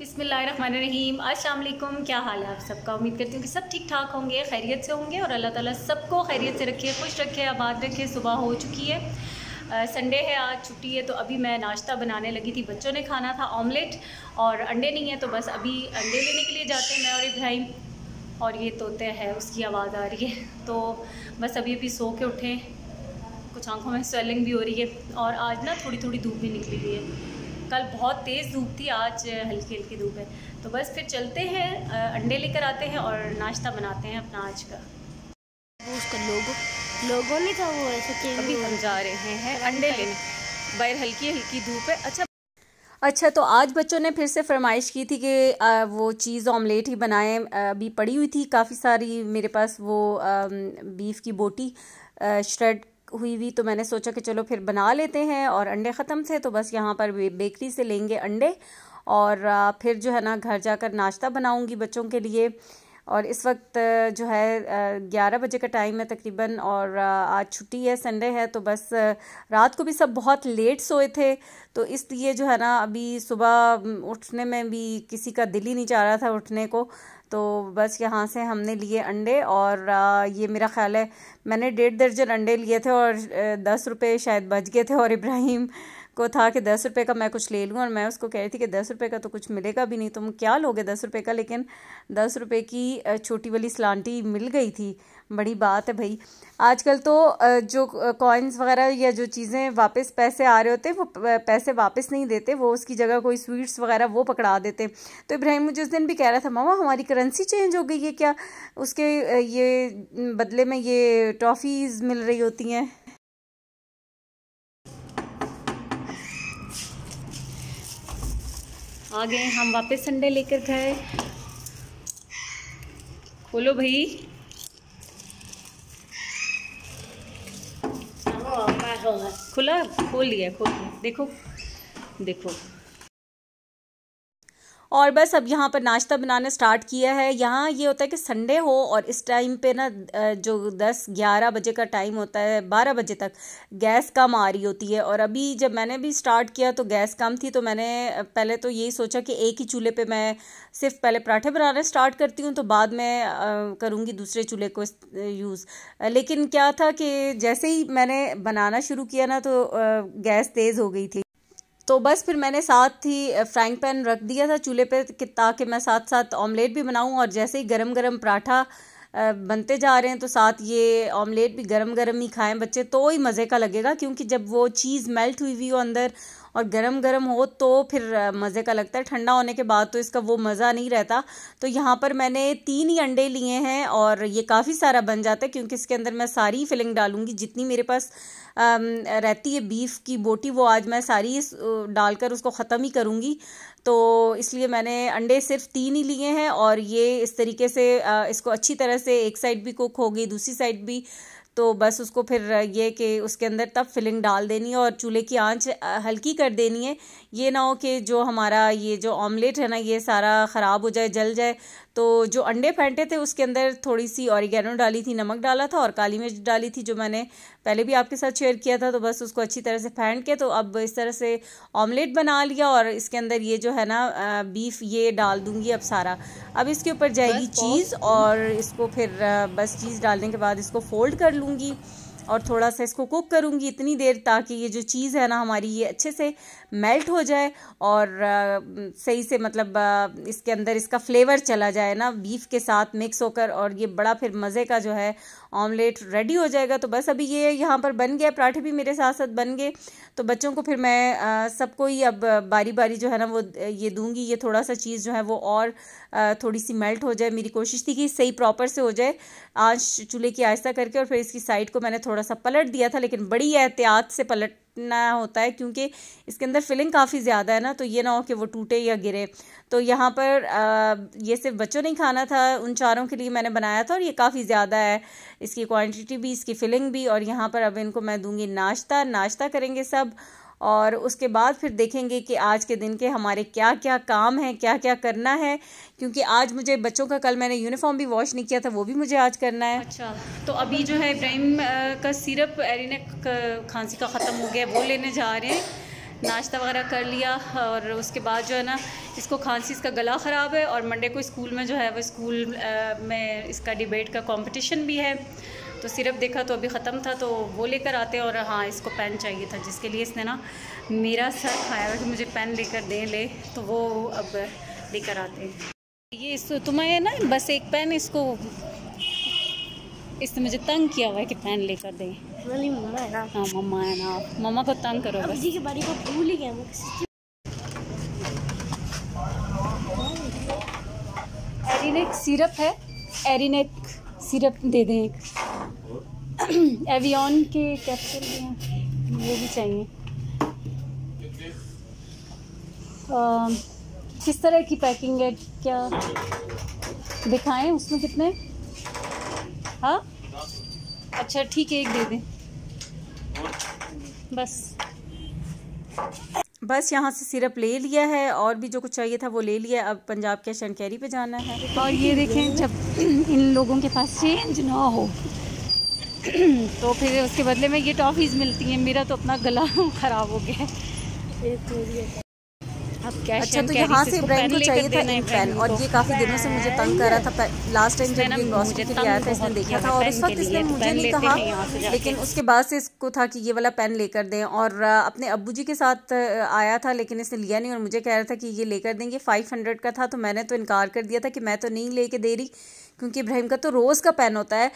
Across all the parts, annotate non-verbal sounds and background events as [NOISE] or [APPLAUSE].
बिसमीम असल क्या हाल है आप सबका उम्मीद करती हूँ कि सब ठीक ठाक होंगे खैरियत से होंगे और अल्लाह ताला सबको खैरियत से रखे खुश रखे आबाद रखे सुबह हो चुकी है संडे है आज छुट्टी है तो अभी मैं नाश्ता बनाने लगी थी बच्चों ने खाना था ऑमलेट और अंडे नहीं है तो बस अभी अंडे लेने के लिए जाते हैं मैं और इब्राहिम और ये तोते है उसकी आवाज़ आ रही है तो बस अभी अभी सो के उठे कुछ आँखों में स्वेलिंग भी हो रही है और आज ना थोड़ी थोड़ी धूप भी निकली हुई है कल बहुत तेज़ धूप थी आज हल्की हल्की धूप है तो बस फिर चलते हैं अंडे लेकर आते हैं और नाश्ता बनाते हैं अपना आज का लोगों ने था वो ऐसे अभी हम जा रहे हैं अंडे लेने बाहर हल्की हल्की धूप है अच्छा अच्छा तो आज बच्चों ने फिर से फरमाइश की थी कि वो चीज़ ऑमलेट ही बनाएं अभी पड़ी हुई थी काफ़ी सारी मेरे पास वो बीफ की बोटी श्रेड हुई हुई तो मैंने सोचा कि चलो फिर बना लेते हैं और अंडे ख़त्म थे तो बस यहाँ पर बेकरी से लेंगे अंडे और फिर जो है ना घर जाकर नाश्ता बनाऊँगी बच्चों के लिए और इस वक्त जो है ग्यारह बजे का टाइम है तकरीबन और आज छुट्टी है संडे है तो बस रात को भी सब बहुत लेट सोए थे तो इसलिए जो है ना अभी सुबह उठने में भी किसी का दिल ही नहीं चाह रहा था उठने को तो बस यहाँ से हमने लिए अंडे और ये मेरा ख्याल है मैंने डेढ़ दर्जन अंडे लिए थे और दस रुपये शायद बच गए थे और इब्राहिम को था कि दस रुपये का मैं कुछ ले लूँ और मैं उसको कह रही थी कि दस रुपये का तो कुछ मिलेगा भी नहीं तुम क्या लोगे दस रुपये का लेकिन दस रुपये की छोटी वाली सलांटी मिल गई थी बड़ी बात है भाई आजकल तो जो कॉइन्स वगैरह या जो चीज़ें वापस पैसे आ रहे होते वो पैसे वापस नहीं देते वो उसकी जगह कोई स्वीट्स वगैरह वो पकड़ा देते तो इब्राहिम मुझे उस दिन भी कह रहा था मामा हमारी करेंसी चेंज हो गई है क्या उसके ये बदले में ये टॉफ़ीज़ मिल रही होती हैं आ गए हम वापस संडे लेकर गए खोलो भाई खुला खोल लिया खोल लिया देखो देखो और बस अब यहाँ पर नाश्ता बनाना स्टार्ट किया है यहाँ ये होता है कि संडे हो और इस टाइम पे ना जो दस ग्यारह बजे का टाइम होता है बारह बजे तक गैस कम आ रही होती है और अभी जब मैंने भी स्टार्ट किया तो गैस कम थी तो मैंने पहले तो यही सोचा कि एक ही चूल्हे पर मैं सिर्फ पहले पराठे बनाना स्टार्ट करती हूँ तो बाद में करूँगी दूसरे चूल्हे को यूज़ लेकिन क्या था कि जैसे ही मैंने बनाना शुरू किया ना तो गैस तेज़ हो गई थी तो बस फिर मैंने साथ ही फ्राइंग पैन रख दिया था चूल्हे पर ताकि मैं साथ साथ ऑमलेट भी बनाऊँ और जैसे ही गर्म गर्म पराठा बनते जा रहे हैं तो साथ ये ऑमलेट भी गरम गरम ही खाएं बच्चे तो ही मज़े का लगेगा क्योंकि जब वो चीज़ मेल्ट हुई हुई हो अंदर और गर्म गर्म हो तो फिर मज़े का लगता है ठंडा होने के बाद तो इसका वो मज़ा नहीं रहता तो यहाँ पर मैंने तीन ही अंडे लिए हैं और ये काफ़ी सारा बन जाता है क्योंकि इसके अंदर मैं सारी फिलिंग डालूँगी जितनी मेरे पास रहती है बीफ की बोटी वो आज मैं सारी डालकर उसको ख़त्म ही करूँगी तो इसलिए मैंने अंडे सिर्फ तीन ही लिए हैं और ये इस तरीके से इसको अच्छी तरह से एक साइड भी कुक हो गई दूसरी साइड भी तो बस उसको फिर ये कि उसके अंदर तब फिलिंग डाल देनी है और चूल्हे की आंच हल्की कर देनी है ये ना हो कि जो हमारा ये जो ऑमलेट है ना ये सारा ख़राब हो जाए जल जाए तो जो अंडे फेंटे थे उसके अंदर थोड़ी सी ऑरिगेनो डाली थी नमक डाला था और काली मिर्च डाली थी जो मैंने पहले भी आपके साथ शेयर किया था तो बस उसको अच्छी तरह से फेंट के तो अब इस तरह से ऑमलेट बना लिया और इसके अंदर ये जो है ना बीफ ये डाल दूंगी अब सारा अब इसके ऊपर जाएगी चीज़ और इसको फिर बस चीज़ डालने के बाद इसको फोल्ड कर लूँगी और थोड़ा सा इसको कुक करूँगी इतनी देर ताकि ये जो चीज़ है ना हमारी ये अच्छे से मेल्ट हो जाए और आ, सही से मतलब आ, इसके अंदर इसका फ्लेवर चला जाए ना बीफ के साथ मिक्स होकर और ये बड़ा फिर मज़े का जो है ऑमलेट रेडी हो जाएगा तो बस अभी ये यहाँ पर बन गया पराठे भी मेरे साथ साथ बन गए तो बच्चों को फिर मैं सबको ही अब बारी बारी जो है ना वो ये दूंगी ये थोड़ा सा चीज़ जो है वो और आ, थोड़ी सी मेल्ट हो जाए मेरी कोशिश थी कि सही प्रॉपर से हो जाए आँच चूल्हे की आहिस्ता करके और फिर इसकी साइड को मैंने थोड़ा थोड़ा सा पलट दिया था लेकिन बड़ी एहतियात से पलटना होता है क्योंकि इसके अंदर फिलिंग काफ़ी ज़्यादा है ना तो ये ना हो कि वो टूटे या गिरे तो यहाँ पर आ, ये सिर्फ बच्चों ने खाना था उन चारों के लिए मैंने बनाया था और ये काफ़ी ज़्यादा है इसकी क्वांटिटी भी इसकी फिलिंग भी और यहाँ पर अब इनको मैं दूँगी नाश्ता नाश्ता करेंगे सब और उसके बाद फिर देखेंगे कि आज के दिन के हमारे क्या क्या काम हैं क्या क्या करना है क्योंकि आज मुझे बच्चों का कल मैंने यूनिफॉर्म भी वॉश नहीं किया था वो भी मुझे आज करना है अच्छा तो अभी जो है इब्राहिम का सिरप एरिन खांसी का ख़त्म हो गया वो लेने जा रहे हैं नाश्ता वगैरह कर लिया और उसके बाद जो है ना इसको खांसी इसका गला ख़राब है और मंडे को स्कूल में जो है वो स्कूल में इसका डिबेट का कंपटीशन भी है तो सिरप देखा तो अभी ख़त्म था तो वो लेकर आते और हाँ इसको पेन चाहिए था जिसके लिए इसने ना मेरा सर खाया हुआ कि मुझे पेन लेकर दे ले तो वो अब लेकर आते ये इस तुम्हें ना बस एक पेन इसको इसने मुझे तंग किया हुआ है कि पेन लेकर दें मम्मा है ना हाँ, मम्मा है ना मम्मा को तंग करो बस जी के बारे को भूल ही गया एरिनेक सिरप है एरिनेक सिरप दे दें एक एवियन [CLEARS THROAT] के कैप्सूल भी हैं वो भी चाहिए किस तरह की पैकिंग है क्या दिखाएं उसमें कितने हाँ अच्छा ठीक है एक दे दें बस बस यहाँ से सिरप ले लिया है और भी जो कुछ चाहिए था वो ले लिया अब पंजाब के शनकैरी पे जाना है और ये देखें जब [CLEARS THROAT] इन लोगों के पास चेंज ना हो तो फिर उसके बदले में ये टॉफ़ीज़ मिलती हैं मेरा तो अपना गला [LAUGHS] ख़राब हो गया तो अब कैश अच्छा तो यहाँ से ब्रांड तो को चाहिए था नहीं फैन और ये काफ़ी दिनों से मुझे तंग कर रहा था लास्ट टाइम जब मैं ग्रॉसरी के लिए आया था इसने देखा था और उस वक्त इसने मुझे नहीं कहा लेकिन उसके बाद से इसको था कि ये वाला पेन लेकर दें और अपने अबू जी के साथ आया था लेकिन इसने लिया नहीं और मुझे कह रहा था कि ये लेकर देंगे फाइव हंड्रेड का था तो मैंने तो इनकार कर दिया था कि मैं तो नहीं लेके दे रही क्योंकि इब्राहिम का तो रोज़ का पेन होता है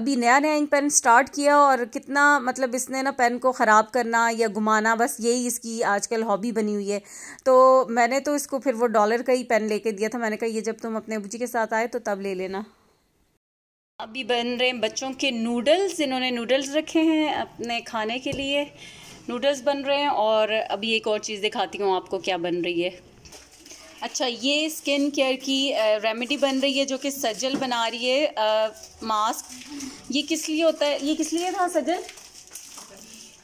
अभी नया नया इंक पेन स्टार्ट किया और कितना मतलब इसने ना पेन को ख़राब करना या घुमाना बस यही इसकी आजकल हॉबी बनी हुई है तो मैंने तो इसको फिर वो डॉलर का ही पेन लेके दिया था मैंने कहा ये जब तुम अपने अबू जी के साथ आए तो तब ले लेना अभी बन रहे हैं बच्चों के नूडल्स इन्होंने नूडल्स रखे हैं अपने खाने के लिए नूडल्स बन रहे हैं और अभी एक और चीज़ दिखाती हूँ आपको क्या बन रही है अच्छा ये स्किन केयर की रेमेडी बन रही है जो कि सजल बना रही है आ, मास्क ये किस लिए होता है ये किस लिए था सजल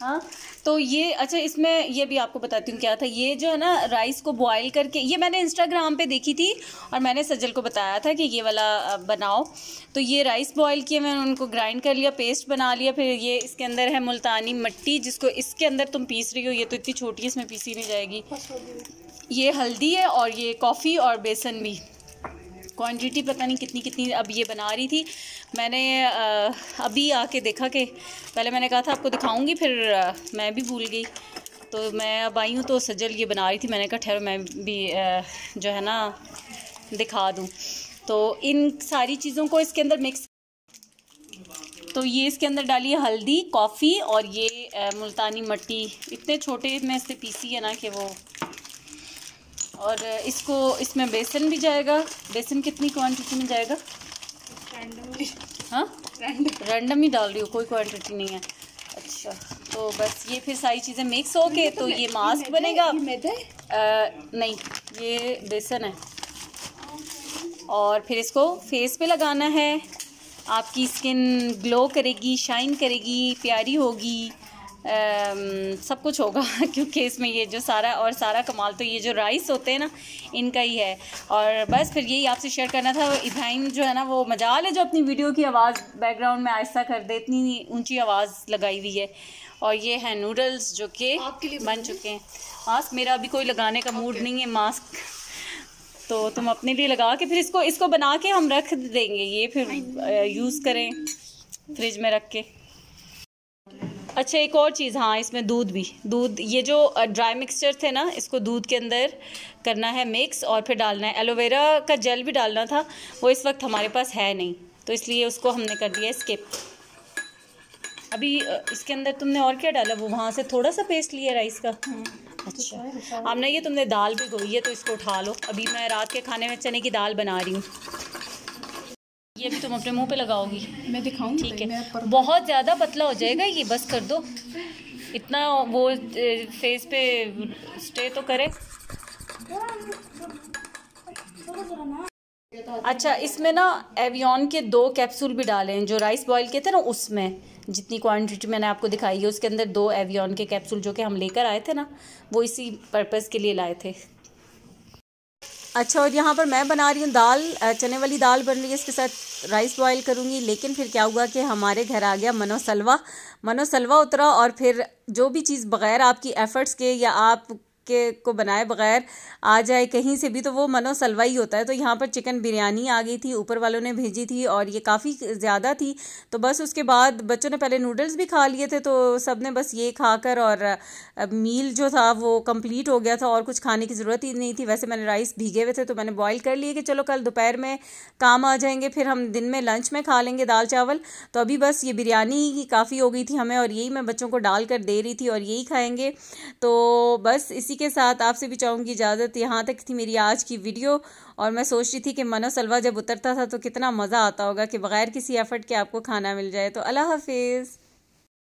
हाँ तो ये अच्छा इसमें ये भी आपको बताती हूँ क्या था ये जो है ना राइस को बॉईल करके ये मैंने इंस्टाग्राम पे देखी थी और मैंने सजल को बताया था कि ये वाला बनाओ तो ये राइस बॉईल किए मैंने उनको ग्राइंड कर लिया पेस्ट बना लिया फिर ये इसके अंदर है मुल्तानी मिट्टी जिसको इसके अंदर तुम पीस रही हो ये तो इतनी छोटी इसमें पीसी नहीं जाएगी ये हल्दी है और ये कॉफ़ी और बेसन भी क्वांटिटी पता नहीं कितनी कितनी अब ये बना रही थी मैंने अभी आके देखा कि पहले मैंने कहा था आपको दिखाऊंगी फिर मैं भी भूल गई तो मैं अब आई हूँ तो सजल ये बना रही थी मैंने कहा ठहरो मैं भी जो है ना दिखा दूँ तो इन सारी चीज़ों को इसके अंदर मिक्स तो ये इसके अंदर डाली है हल्दी कॉफ़ी और ये मुल्तानी मट्टी इतने छोटे में इससे पीसी है ना कि वो और इसको इसमें बेसन भी जाएगा बेसन कितनी क्वांटिटी में जाएगा हाँ रैंडम ही डाल रही हो कोई क्वांटिटी नहीं है अच्छा तो बस ये फिर सारी चीज़ें मिक्स हो के तो, ये मास्क बनेगा नहीं ये बेसन है और फिर इसको फेस पे लगाना है आपकी स्किन ग्लो करेगी शाइन करेगी प्यारी होगी सब कुछ होगा [LAUGHS] क्योंकि इसमें ये जो सारा और सारा कमाल तो ये जो राइस होते हैं ना इनका ही है और बस फिर यही आपसे शेयर करना था इब्राहिम जो है ना वो मजाल है जो अपनी वीडियो की आवाज़ बैकग्राउंड में आहिस्ता कर दे इतनी ऊंची आवाज़ लगाई हुई है और ये है नूडल्स जो कि बन चुके हैं मास्क मेरा अभी कोई लगाने का मूड नहीं है मास्क तो तुम अपने लिए लगा के फिर इसको इसको बना के हम रख देंगे ये फिर यूज़ करें फ्रिज में रख के अच्छा एक और चीज़ हाँ इसमें दूध भी दूध ये जो ड्राई मिक्सचर थे ना इसको दूध के अंदर करना है मिक्स और फिर डालना है एलोवेरा का जेल भी डालना था वो इस वक्त हमारे पास है नहीं तो इसलिए उसको हमने कर दिया स्किप अभी इसके अंदर तुमने और क्या डाला वो वहाँ से थोड़ा सा पेस्ट लिया राइस का अच्छा हमने ये तुमने दाल भी गोई है तो इसको उठा लो अभी मैं रात के खाने में चने की दाल बना रही हूँ ये भी तुम अपने मुंह पे लगाओगी मैं दिखाऊंगी ठीक है बहुत ज़्यादा पतला हो जाएगा ये बस कर दो इतना वो फेस पे स्टे तो करे अच्छा इसमें ना एवियन के दो कैप्सूल भी डाले हैं जो राइस बॉईल के थे ना उसमें जितनी क्वांटिटी मैंने आपको दिखाई है उसके अंदर दो एवियन के कैप्सूल जो कि हम लेकर आए थे ना वो इसी पर्पज़ के लिए लाए थे अच्छा और यहाँ पर मैं बना रही हूँ दाल चने वाली दाल बन रही है इसके साथ राइस बॉयल करूँगी लेकिन फिर क्या हुआ कि हमारे घर आ गया मनोसलवा मनोसलवा उतरा और फिर जो भी चीज़ बग़ैर आपकी एफ़र्ट्स के या आप के को बनाए बगैर आ जाए कहीं से भी तो वो मनो सलवा ही होता है तो यहाँ पर चिकन बिरयानी आ गई थी ऊपर वालों ने भेजी थी और ये काफ़ी ज़्यादा थी तो बस उसके बाद बच्चों ने पहले नूडल्स भी खा लिए थे तो सब ने बस ये खाकर और मील जो था वो कंप्लीट हो गया था और कुछ खाने की ज़रूरत ही नहीं थी वैसे मैंने राइस भीगे हुए थे तो मैंने बॉयल कर लिए कि चलो कल दोपहर में काम आ जाएंगे फिर हम दिन में लंच में खा लेंगे दाल चावल तो अभी बस ये बिरयानी ही काफ़ी हो गई थी हमें और यही मैं बच्चों को डाल कर दे रही थी और यही खाएंगे तो बस इसी इसी के साथ आपसे भी चाहूँगी इजाज़त यहाँ तक थी मेरी आज की वीडियो और मैं सोच रही थी कि मनो सलवा जब उतरता था तो कितना मज़ा आता होगा कि बग़ैर किसी एफ़र्ट के आपको खाना मिल जाए तो अल्लाह हाफिज़